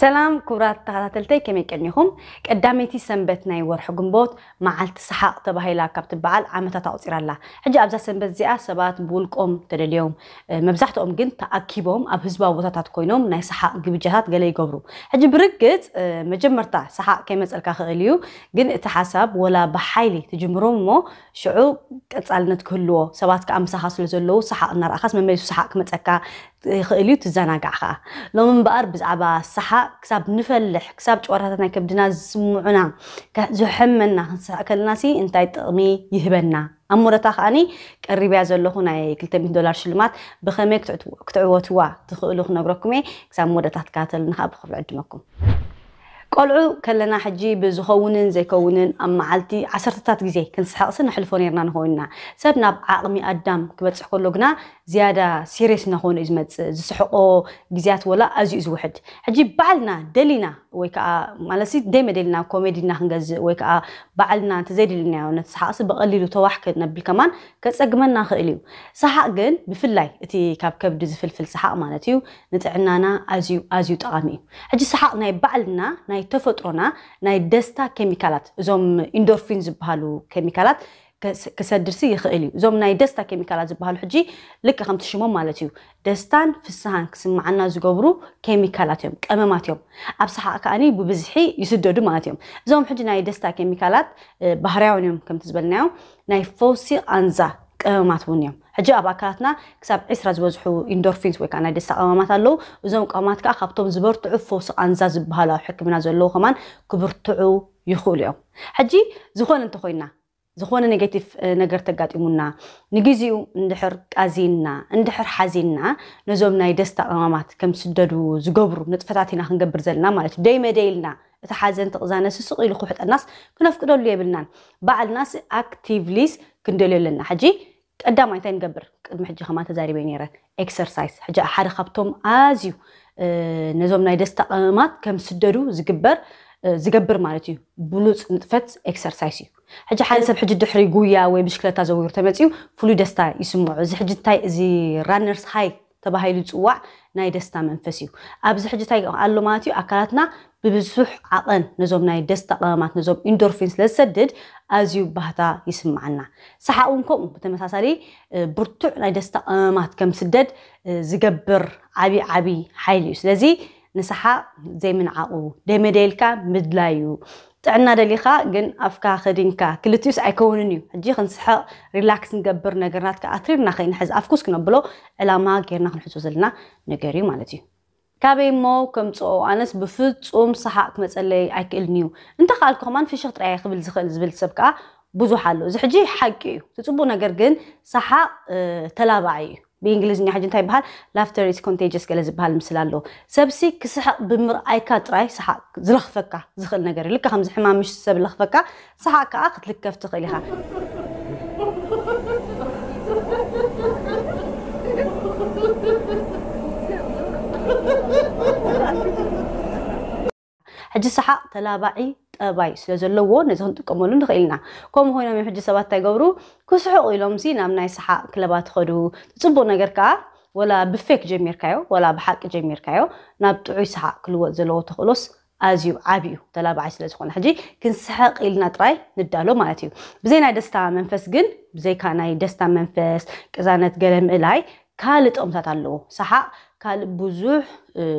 سلام كورات تغلطلتي كمي كنيهم قدامتي سنبتنا يورح قنبوت مع التسحاق تبهي لا كابت بعال عمتا تاوصير الله حجي أبزا سنبت زيئة سبات بولك أم تل اليوم مبزحت أم جن تأكيبهم أب هزبا وطاتات كوينوم ناي سحاق قبجهات غلي يقبرو حجي برقت مجمرتا سحاق كيما سألكا خغليو جن اتحاسب ولا بحايلي تجمرو مو شعو كتسالنا تكلوه سبات كأم سحاق سلزلو سحاق النار أخاس من ميزو سحاق متأكا خیلی تو زن گاهه. لمن بقر بز عبا صح کسب نفلح کسب چوره تن کبد ناز معنا که زحم من نخس اکل ناسی انتای تقمی یه بنا. اما رتاخ آنی کربی از لخو نه کل تمن دلار شلمات بخمه کت کت عوتوه تخلو خنگ رکمه کسب مورد تحت کاتل نخاب خبر دم کم. ቆልዑ ከለና ሕጂ ብዝኸውንን ዘይከውንን ኣብ መዓልቲ ዓሰርተታት ግዜ ክንስሓቕስን ንሕልፎ ነርና ንኾይንና ሰብ ናብ ዓቕሚ ኣዳም ክበፅሕ ከሎ ግና ዝያዳ ሲሪየስ እናኾኑ እዩ ዝመፅእ ዝስሕቆ ግዜያት ወላ ኣዝዩ ዝውሕድ ሕጂ ባዕልና ደሊና ወይ ከዓ ማለት ደይ መደሊና ኮሜዲና ክንገዝእ ወይ ከዓ ባዕልና እንተዘይደሊናዮ ነቲ ሰሓቕሲ ብቐሊሉ ተዋሕ ክነብል ከማን ከፀግመና ክእል እዩ ሰሓቅ ግን ብፍላይ እቲ ካብ ከብዲ ዝፍልፍል ሰሓቅ ማለት እዩ ንጥዕናና ኣዝዩ ኣዝዩ ጠቃሚ እዩ ሕጂ ሰሓቅ ናይ ባዕልና ናይ ተፈጥሮና ናይ ደስታ ኬሚካላት እዞም ኢንዶርፊን ዝበሃሉ ኬሚካላት ክሰድርሲ ይኽእል እዩ እዞም ናይ ደስታ ኬሚካላት ዝበሃሉ ሕጂ ልክ ከምቲ ሽሞም ማለት እዩ ደስታን ፍስሃን ክስማዓና ዝገብሩ ኬሚካላት እዮም ቀመማት እዮም ኣብ ሰሓቅ ከዓኒ ብብዝሒ ይስደዱ ማለት እዮም እዞም ሕጂ ናይ ደስታ ኬሚካላት ባህርያውን እዮም ከምቲ ዝበልናዮ ናይ ፎሲ ኣንዛ ቀመማት እውን እዮም ሕጂ ኣብ ኣካላትና ክሳብ 20 ዝበዝሑ ኢንዶርፊንስ ወይ ከዓ ናይ ደስታ ቀመማት ኣለው እዞም ቀመማት ከዓ ካብቶም ዝበርትዑ ፈውሲ ቃንዛ ዝበሃሉ ኣብ ሕክምና ዘለዎ ከማን ክብርትዑ ይኽእሉ እዮም ሕጂ ዝኾነ እንተኮይንና ዝኾነ ኔጋቲቭ ነገር ተጋጢሙና ንግዜኡ እንድሕር ቃዚና እንድሕር ሓዚና ነዞም ናይ ደስታ ቀመማት ከም ስደዱ ዝገብሩ ንጥፈታት ኢና ክንገብር ዘለና ማለት እዩ ደይ መደይልና እቲ ሓዘን ተቕዛነሲ ስቕ ኢሉ ክውሕጠናስ ክነፍቅደሉ የብልናን ባዕልናስ ኣክቲቭሊስ ክንደልዩ ኣለና ሕጂ قدام عيتين قبر قدم حجي خما تزاري بينيرة اكسرسايز حجا حد خبتهم ازيو آه، نزوم ناي دست قامات كم سدرو زقبر آه، زقبر مالتي بلوس نتفت اكسرسايز حجا حد سب حجي دحري قويا وي بشكلة تزوير تمتيو فلو دستا يسمو زي حجي تاي زي رانرز هاي تبا هاي لتوع ناي دستا منفسيو ابز حجي تاي قالو مالتيو اكلاتنا ببزح عقن نزوم ناي دست قامات نزوم إندورفينس لسدد ازيو باهتا يسمعنا سحاونكم بتمساسالي برتع ناي دست قامات كم سدد زقبر عبي عبي حيليو سلازي نسحا زي من عقو ديلكا مدلايو تعنا دليخا ግን أفكا خدينكا كلتيوس أيكونينيو እዩ ሕጂ ريلاكس نقبر ንገብር ነገርናት ኣትሪርና ከይንሕዝ أفكوس كنبلو ዕላማ ጌርና ክንሕዞ ዘለና نقريو እዩ كابي مو كمتو انس بفوت ام صحاك مسالي اكل نيو انت خالكم ان في شخط رعي قبل زخل زبل سبكا بوزو حالو زحجي حقي تتبو نقر قن صحا أه تلابعي بإنجليزي حاجة انتهي بحال laughter is contagious قلز بحال مسلالو سبسي كسح بمرأيكا تراي صحا زلخفكا زخل نقر لك خمز حمام مش سب لخفكا صحا كاقت لك افتقي لها حج صحة تلابعي تابعي سلزلوه نزهن تكملو نخيلنا كوم هنا من حج سبات تقورو كسحو إلوم زينا من أي صحة كلابات خدو تصبو نقر ولا بفك جميل كايو ولا بحق جميل كايو نابتعي صحة كلو زلوه تخلص أزيو عبيو تلابعي سلزخون حجي كنسحق إلنا تراي ندالو مالاتيو بزينا دستا منفس جن بزي كاناي دستا منفس كزانت قلم إلاي كالت أمتات اللو صحة كان بزوح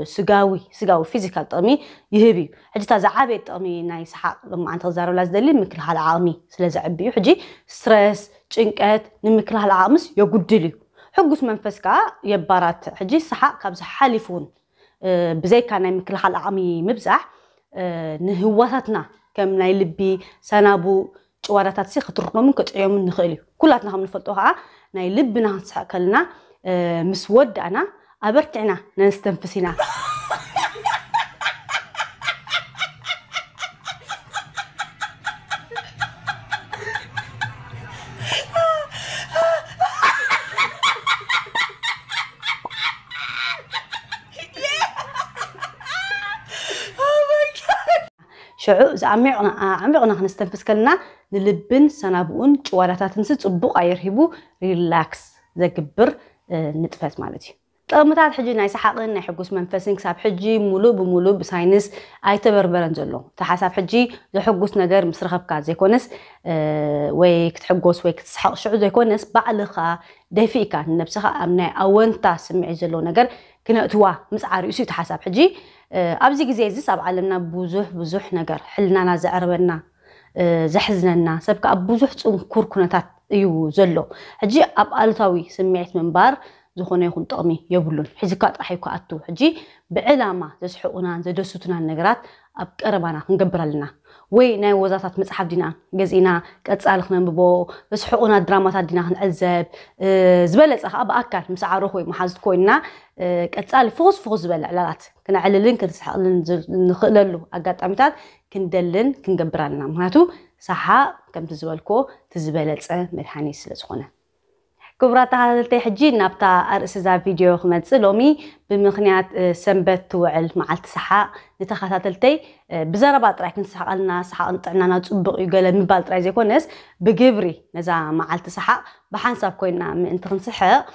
سقاوي سقاوي فيزيكال طمي يهبي حجي تازع عبي طمي ناي سحاق لما عن تغزار ولا زدلي مكل هالعامي سلازع عبي حجي سترس جنكات نمكل هالعامس يقدلي حقوس منفسكا يبارات حجي سحاق كابز حالفون بزي كان مكل هالعامي مبزح نهواتنا كم ناي لبي سنابو جواراتات سيخ ترقنو من كتعيوم نخيلي كلاتنا هم نفلتوها ناي لبنا سحاق لنا مسود أنا أبرتعنا نستنفسنا شعو عميقنا عميقنا خنستنفس كلنا نلبن سنابون ጭዋዳታትን ስ ፅቡቅ ኣየርሂቡ ሪላክስ ዘግብር ንጥፈት ማለት እዩ ጥቕምታት ሕጂ ናይ ሰሓቕን ናይ ሕጉስ መንፈስን ክሳብ ሕጂ ሙሉእ ብሙሉእ ብሳይንስ ኣይተበርበረን ዘሎ እቲ ሓሳብ ሕጂ ዘሕጉስ ነገር ምስ ረኸብካ ዘይኮነስ ወይ ክትሕጎስ ወይ ክትስሓቕ ሽዑ ዘይኮነስ ባዕልኻ ደፊእካ ንነብስኻ ኣብ ናይ ኣወንታ ስምዒት ዘለዎ ነገር ክነእትዋ ምፅዓር እዩ እቲ ሓሳብ ሕጂ ኣብዚ ግዜ እዚስ ኣብ ዓለምና ብዙሕ ብዙሕ ነገር ሕልናና ዘዕርበና ዘሕዝነና ሰብካ ኣብ ብዙሕ ፅንኩር ኩነታት እዩ ዘሎ ሕጂ ኣብ ኣሉታዊ ስምዒት ምንባር ዝኾነ ይኹን ጥቕሚ የብሉን ሕዚካ ጥራሕ እዩ ከኣቱ ሕጂ ብዕላማ ዘስሕቁናን ዘደስቱናን ነገራት ኣብ ቀረባና ክንገብር ኣለና ወይ ናይ ወዛታት መፅሓፍ ዲና ገዚእና ቀፃሊ ክነንብቦ በስሕቁና ድራማታት ዲና ክንዕዘብ ዝበለፀ ከዓ ብኣካል ምስ ዓርክ ወይ መሓዝት ኮይንና ቀፃሊ ፍኹስ ፍኹስ ዝበለ ዕላላት ክነዕልልን ክንስሕቅልን ንኽእለሉ ኣጋጣሚታት ክንደልን ክንገብር ኣለና ምክንያቱ ሰሓ ከምቲ ዝበልኮ እቲ ዝበለፀ መድሓኒት ስለ ዝኾነ كبرات هذا التحجي نبتا أرس هذا فيديو خمد سلومي بمخنيات سنبت توعل مع التسحاء نتخذ التي بزربات رايك نسحاء لنا سحاء نطعنا نطبق يقال مبالت رايز يكونس بقبري نزا مع التسحاء بحنساب كوينا من انتخن سحاء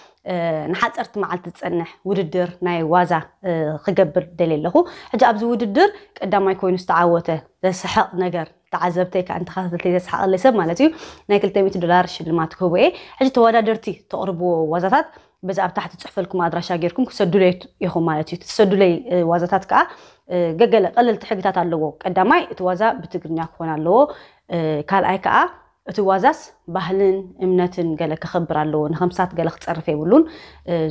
نحات ارت مع التسنح وددر ناي وازا خقبر دليل لهو حجا ابز وددر قدام ما يكون استعاوته تسحاء نقر ዝተዓዘብተይ ከዓ እንተኸታተልተይ ዘስሓቐ ኣለሰብ ማለት እዩ ናይ 200 ዶላር ሽልማት ክህቦ እየ ሕጂ ተወዳደርቲ ተቕርብዎ ዋዛታት በዚ ኣብ ታሕቲ ፅሕፈልኩም ኣድራሻ ጌርኩም ክሰዱለይ ኢኹም ማለት እዩ ትሰዱለይ ዋዛታት ከዓ ገገለ ቀለልቲ ሕግታት ኣለዎ ቀዳማይ እቲ ዋዛ ብትግርኛ ክኾን ኣለዎ ካልኣይ ከዓ እቲ ዋዛስ ባህልን እምነትን ገለ ክኽብር ኣለዎ ንከምሳት ገለ ክትፀርፍ የብሉን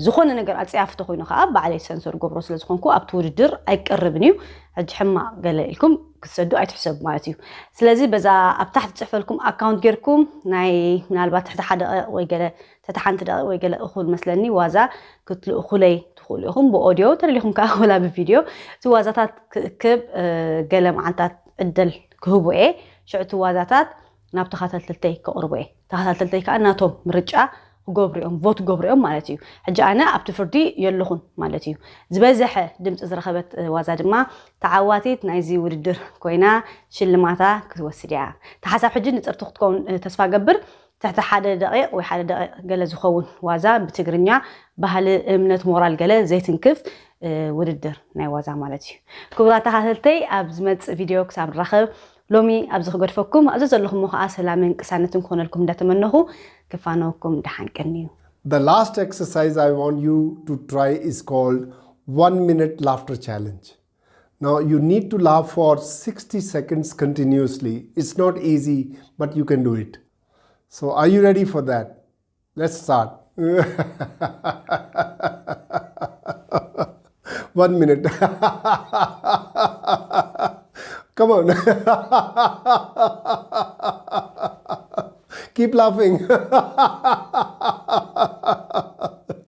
ዝኾነ ነገር ኣፀያፍተ ኮይኑ ከዓ ባዕለይ ሰንሰር ገብሮ ስለዝኮንኩ ኣብቲ ውድድር ኣይቀርብን እዩ ሕጂ ሕማቅ ገለ ኢልኩም ክትሰዱ ኣይትሕሰቡ ማለት እዩ ስለዚ በዛ ኣብ ታሕቲ ፅሕፈልኩም ኣካውንት ጌርኩም ናይ ምናልባት ትሕቲ ሓደ ወይ ገለ ተተሓንቲ ደ ወይ ገለ እኹል መስለኒ ዋዛ ክትልእኹለይ ትኽእሉ ኢኹም ብኦድዮ ተደሊኹም ከዓ ወላ ብቪድዮ እቲ ዋዛታት ክእክብ ገለ መዓልታት ዕደል ክህቡ እየ ሽዕቲ ዋዛታት ناب تخاتل تلتي كأربعي تخاتل تلتي كأناتهم مرجع غبريهم فوت غبريهم مالتيو حج أنا أبتفردي يلخون مالتيو زبزحة دمت إذا رخبت وزاد ما تعواتي تنازي وردر كوينا شل ماتا كتو السريع تحسب حج نتصر تخطكون تصفى جبر تحت حدا دقيق وحدا دقيق قال زخون وزا بتجرنيا بهال من مورال قال زيت كف وردر نيوزا مالتيو كبرات تخاتل تي أبزمت فيديو كسام رخب The last exercise I want you to try is called one minute laughter challenge. Now you need to laugh for 60 seconds continuously. It's not easy, but you can do it. So are you ready for that? Let's start. one minute. Come on. Keep laughing.